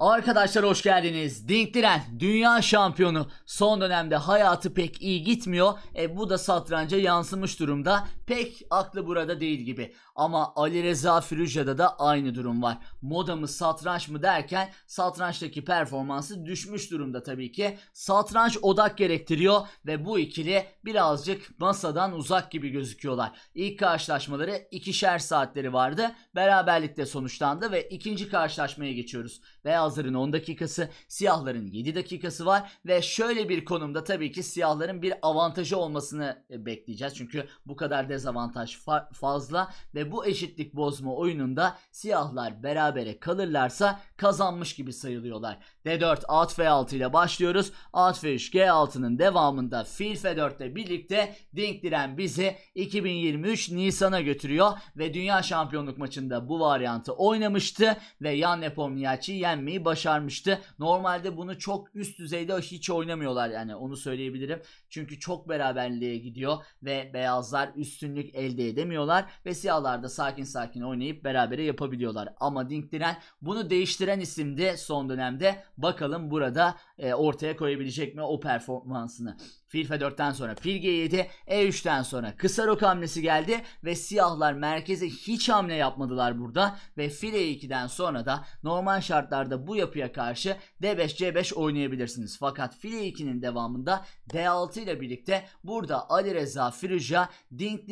Arkadaşlar hoş geldiniz. Dink Diren dünya şampiyonu. Son dönemde hayatı pek iyi gitmiyor. E bu da satranca yansımış durumda. Pek aklı burada değil gibi. Ama Ali Reza Firuja'da da aynı durum var. Moda mı satranç mı derken satrançtaki performansı düşmüş durumda tabii ki. Satranç odak gerektiriyor ve bu ikili birazcık masadan uzak gibi gözüküyorlar. İlk karşılaşmaları ikişer saatleri vardı. Beraberlikte sonuçlandı ve ikinci karşılaşmaya geçiyoruz. Veya beyazların 10 dakikası, siyahların 7 dakikası var ve şöyle bir konumda tabii ki siyahların bir avantajı olmasını e, bekleyeceğiz. Çünkü bu kadar dezavantaj fa fazla ve bu eşitlik bozma oyununda siyahlar berabere kalırlarsa kazanmış gibi sayılıyorlar. D4 at F6 ile başlıyoruz. At F3 G6'nın devamında fil F4 ile birlikte Dink Diren bizi 2023 Nisan'a götürüyor ve dünya şampiyonluk maçında bu varyantı oynamıştı ve Jan Nepomniachtchi yenmeyi oynamayı başarmıştı. Normalde bunu çok üst düzeyde hiç oynamıyorlar yani onu söyleyebilirim. Çünkü çok beraberliğe gidiyor ve beyazlar üstünlük elde edemiyorlar ve siyahlar da sakin sakin oynayıp berabere yapabiliyorlar. Ama Dink Diren bunu değiştiren isimdi son dönemde. Bakalım burada e, ortaya koyabilecek mi o performansını. Filfe 4'ten sonra fil G7, E3'ten sonra kısa rok hamlesi geldi ve siyahlar merkeze hiç hamle yapmadılar burada ve fil E2'den sonra da normal şartlarda bu yapıya karşı D5 C5 oynayabilirsiniz. Fakat fil E2'nin devamında D6 ile birlikte burada Ali Reza Firuja Dink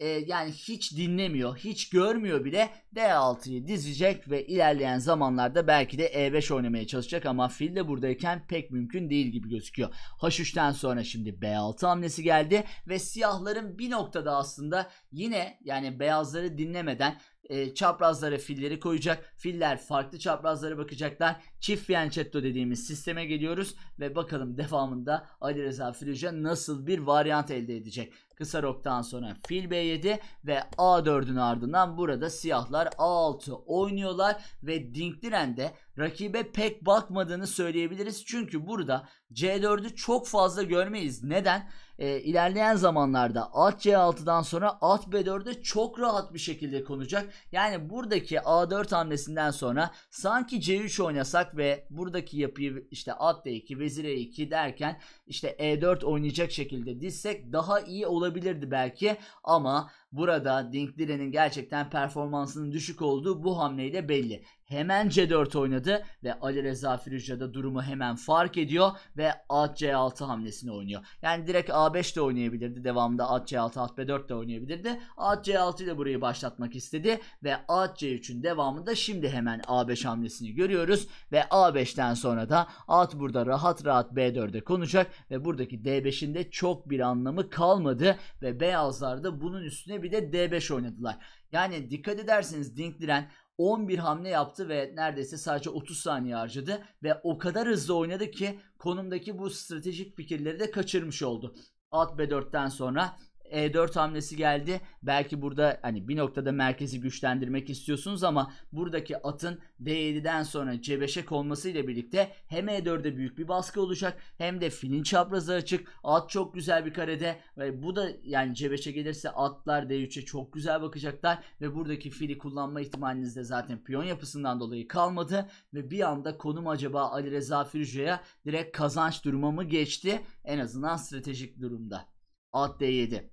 e, yani hiç dinlemiyor, hiç görmüyor bile D6'yı dizecek ve ilerleyen zamanlarda belki de E5 oynamaya çalışacak ama fil de buradayken pek mümkün değil gibi gözüküyor. H3'ten sonra şimdi B6 hamlesi geldi ve siyahların bir noktada aslında yine yani beyazları dinlemeden e, çaprazlara filleri koyacak. Filler farklı çaprazlara bakacaklar. Çift fiyanchetto dediğimiz sisteme geliyoruz ve bakalım devamında Ali Reza Filoja nasıl bir varyant elde edecek. Kısa roktan sonra fil B7 ve A4'ün ardından burada siyahlar A6 oynuyorlar ve Dinkliren'de rakibe pek bakmadığını söyleyebiliriz. Çünkü burada C4'ü çok fazla görmeyiz. Neden? E, ilerleyen zamanlarda at C6'dan sonra at B4'e çok rahat bir şekilde konacak. Yani buradaki A4 hamlesinden sonra sanki C3 oynasak ve buradaki yapıyı işte at D2, vezir E2 derken işte E4 oynayacak şekilde dizsek daha iyi olabilirdi belki ama Burada Dinklire'nin gerçekten performansının düşük olduğu bu hamleyle belli. Hemen C4 oynadı ve Ali Reza Firija da durumu hemen fark ediyor ve at C6 hamlesini oynuyor. Yani direkt A5 de oynayabilirdi. Devamında at C6 at B4 de oynayabilirdi. At C6 ile burayı başlatmak istedi ve at C3'ün devamında şimdi hemen A5 hamlesini görüyoruz ve A5'ten sonra da at burada rahat rahat B4'e konacak ve buradaki D5'in de çok bir anlamı kalmadı ve beyazlar da bunun üstüne bir de D5 oynadılar. Yani dikkat ederseniz Dinkliren 11 hamle yaptı ve neredeyse sadece 30 saniye harcadı ve o kadar hızlı oynadı ki konumdaki bu stratejik fikirleri de kaçırmış oldu. At B4'ten sonra e4 hamlesi geldi. Belki burada hani bir noktada merkezi güçlendirmek istiyorsunuz ama buradaki atın D7'den sonra C5'e konmasıyla birlikte hem e 4de büyük bir baskı olacak hem de filin çaprazı açık. At çok güzel bir karede ve bu da yani C5'e gelirse atlar D3'e çok güzel bakacaklar ve buradaki fili kullanma ihtimaliniz de zaten piyon yapısından dolayı kalmadı ve bir anda konum acaba Ali Reza Firjo'ya direkt kazanç duruma mı geçti? En azından stratejik durumda. At D7.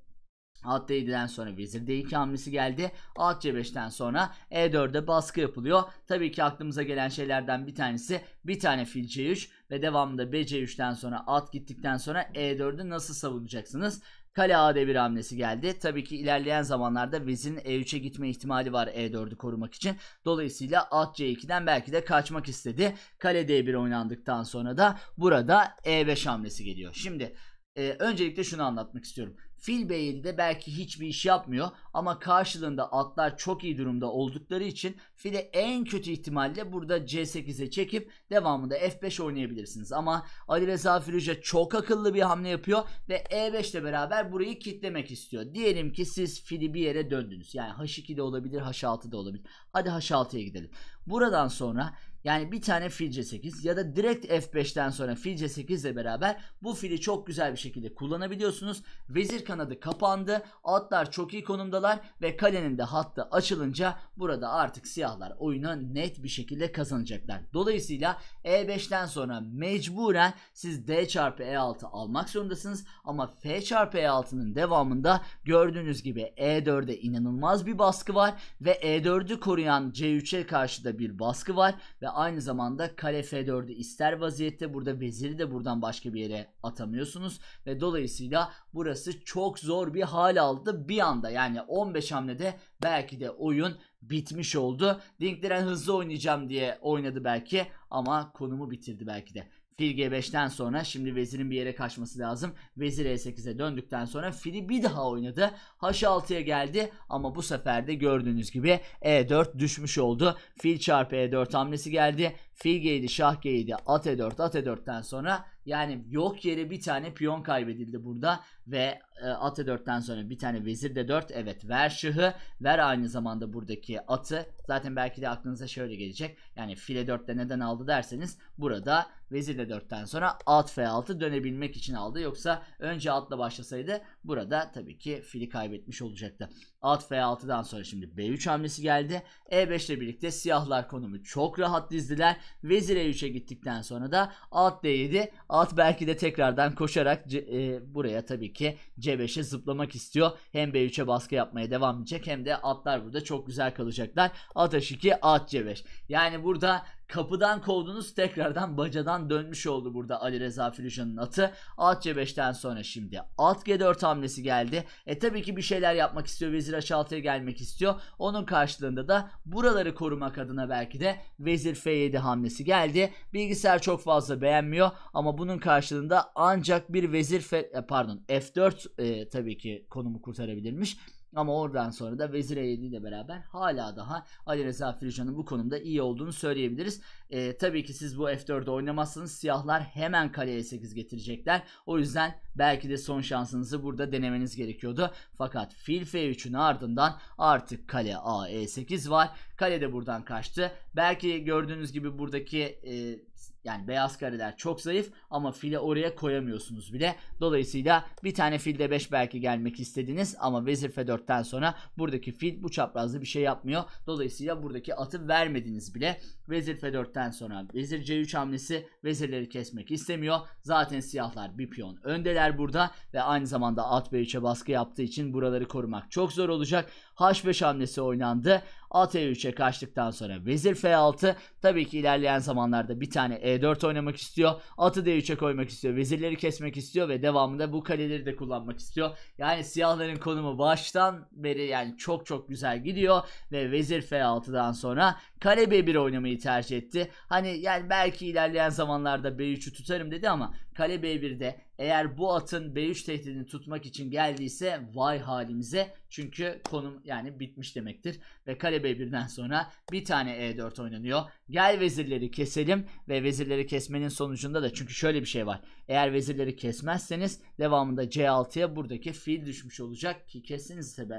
At D7'den sonra vezir D2 hamlesi geldi. At C5'ten sonra E4'e baskı yapılıyor. Tabii ki aklımıza gelen şeylerden bir tanesi bir tane fil C3 ve devamında B C3'ten sonra at gittikten sonra E4'ü nasıl savunacaksınız? Kale AD1 hamlesi geldi. Tabii ki ilerleyen zamanlarda Vez'in E3'e gitme ihtimali var E4'ü korumak için. Dolayısıyla at C2'den belki de kaçmak istedi. Kale D1 oynandıktan sonra da burada E5 hamlesi geliyor. Şimdi e, öncelikle şunu anlatmak istiyorum. Fil B7'de belki hiçbir iş yapmıyor ama karşılığında atlar çok iyi durumda oldukları için file en kötü ihtimalle burada C8'e çekip devamında F5 oynayabilirsiniz. Ama Ali Reza Firuze çok akıllı bir hamle yapıyor ve E5 ile beraber burayı kitlemek istiyor. Diyelim ki siz fili bir yere döndünüz. Yani H2 de olabilir H6 da olabilir. Hadi H6'ya gidelim. Buradan sonra yani bir tane fil c8 ya da direkt f5'ten sonra fil c8 ile beraber bu fili çok güzel bir şekilde kullanabiliyorsunuz. Vezir kanadı kapandı. Atlar çok iyi konumdalar ve kalenin de hattı açılınca burada artık siyahlar oyunu net bir şekilde kazanacaklar. Dolayısıyla e5'ten sonra mecburen siz d çarpı e6 almak zorundasınız. Ama f çarpı e6'nın devamında gördüğünüz gibi e4'e inanılmaz bir baskı var ve e4'ü koruyan c3'e karşı da bir baskı var ve ve aynı zamanda kale F4'ü ister vaziyette. Burada veziri de buradan başka bir yere atamıyorsunuz ve dolayısıyla burası çok zor bir hal aldı bir anda. Yani 15 hamlede belki de oyun bitmiş oldu. Dinkliren hızlı oynayacağım diye oynadı belki ama konumu bitirdi belki de. Fil G5'ten sonra şimdi vezirin bir yere kaçması lazım. Vezir E8'e döndükten sonra fili bir daha oynadı. H6'ya geldi ama bu sefer de gördüğünüz gibi E4 düşmüş oldu. Fil çarpı E4 hamlesi geldi. Fil G7, Şah G7, At E4, At E4'ten sonra yani yok yere bir tane piyon kaybedildi burada ve e, at e4'ten sonra bir tane vezir de 4 evet ver şahı ver aynı zamanda buradaki atı zaten belki de aklınıza şöyle gelecek yani file 4'te neden aldı derseniz burada vezir de 4'ten sonra at f6 dönebilmek için aldı yoksa önce atla başlasaydı burada tabii ki fili kaybetmiş olacaktı. At f6'dan sonra şimdi b3 hamlesi geldi e5 ile birlikte siyahlar konumu çok rahat dizdiler Vezir E3'e gittikten sonra da alt D7 alt belki de tekrardan koşarak C, e, buraya tabii ki C5'e zıplamak istiyor. Hem B3'e baskı yapmaya devam edecek hem de atlar burada çok güzel kalacaklar. At H2 at C5. Yani burada Kapıdan kovdunuz tekrardan bacadan dönmüş oldu burada Ali Reza Filuşan'ın atı. Alt C5'ten sonra şimdi alt G4 hamlesi geldi. E tabii ki bir şeyler yapmak istiyor. Vezir H6'ya gelmek istiyor. Onun karşılığında da buraları korumak adına belki de Vezir F7 hamlesi geldi. Bilgisayar çok fazla beğenmiyor ama bunun karşılığında ancak bir Vezir F, e, pardon F4 e, tabii ki konumu kurtarabilirmiş. Ama oradan sonra da Vezir Eyedi ile beraber hala daha Ali Reza Fircan'ın bu konumda iyi olduğunu söyleyebiliriz. E, tabii ki siz bu F4'de oynamazsanız siyahlar hemen kaleye 8 getirecekler. O yüzden belki de son şansınızı burada denemeniz gerekiyordu. Fakat fil F3'ün ardından artık kale A E8 var. Kale de buradan kaçtı. Belki gördüğünüz gibi buradaki e, yani beyaz kareler çok zayıf ama file oraya koyamıyorsunuz bile. Dolayısıyla bir tane filde 5 belki gelmek istediniz ama vezir f4'ten sonra buradaki fil bu çaprazda bir şey yapmıyor. Dolayısıyla buradaki atı vermediniz bile. Vezir f4'ten sonra vezir c3 hamlesi vezirleri kesmek istemiyor. Zaten siyahlar bir piyon öndeler burada ve aynı zamanda at b3'e baskı yaptığı için buraları korumak çok zor olacak. h5 hamlesi oynandı. At E3'e kaçtıktan sonra vezir F6 tabii ki ilerleyen zamanlarda bir tane E4 oynamak istiyor. Atı D3'e koymak istiyor. Vezirleri kesmek istiyor ve devamında bu kaleleri de kullanmak istiyor. Yani siyahların konumu baştan beri yani çok çok güzel gidiyor ve vezir F6'dan sonra kale B1 oynamayı tercih etti. Hani yani belki ilerleyen zamanlarda B3'ü tutarım dedi ama kale B1'de eğer bu atın B3 tehdidini tutmak için geldiyse vay halimize. Çünkü konum yani bitmiş demektir. Ve kale B1'den sonra bir tane E4 oynanıyor. Gel vezirleri keselim ve vezirleri kesmenin sonucunda da çünkü şöyle bir şey var. Eğer vezirleri kesmezseniz devamında C6'ya buradaki fil düşmüş olacak ki kesiniz kesinse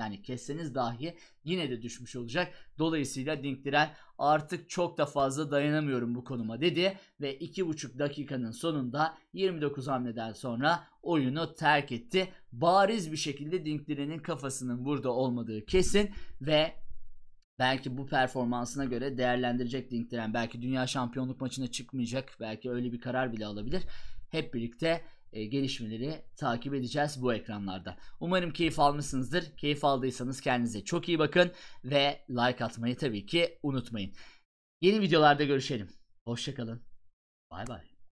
yani kesseniz dahi yine de düşmüş olacak. Dolayısıyla Dinktiren artık çok da fazla dayanamıyorum bu konuma dedi ve 2,5 dakikanın sonunda 29 hamleden sonra oyunu terk etti. Bariz bir şekilde Dinktiren'in kafasının burada olmadığı kesin ve belki bu performansına göre değerlendirecek Dinktiren. Belki dünya şampiyonluk maçına çıkmayacak. Belki öyle bir karar bile alabilir. Hep birlikte e, gelişmeleri takip edeceğiz bu ekranlarda. Umarım keyif almışsınızdır. Keyif aldıysanız kendinize çok iyi bakın ve like atmayı tabii ki unutmayın. Yeni videolarda görüşelim. Hoşçakalın. Bay bay.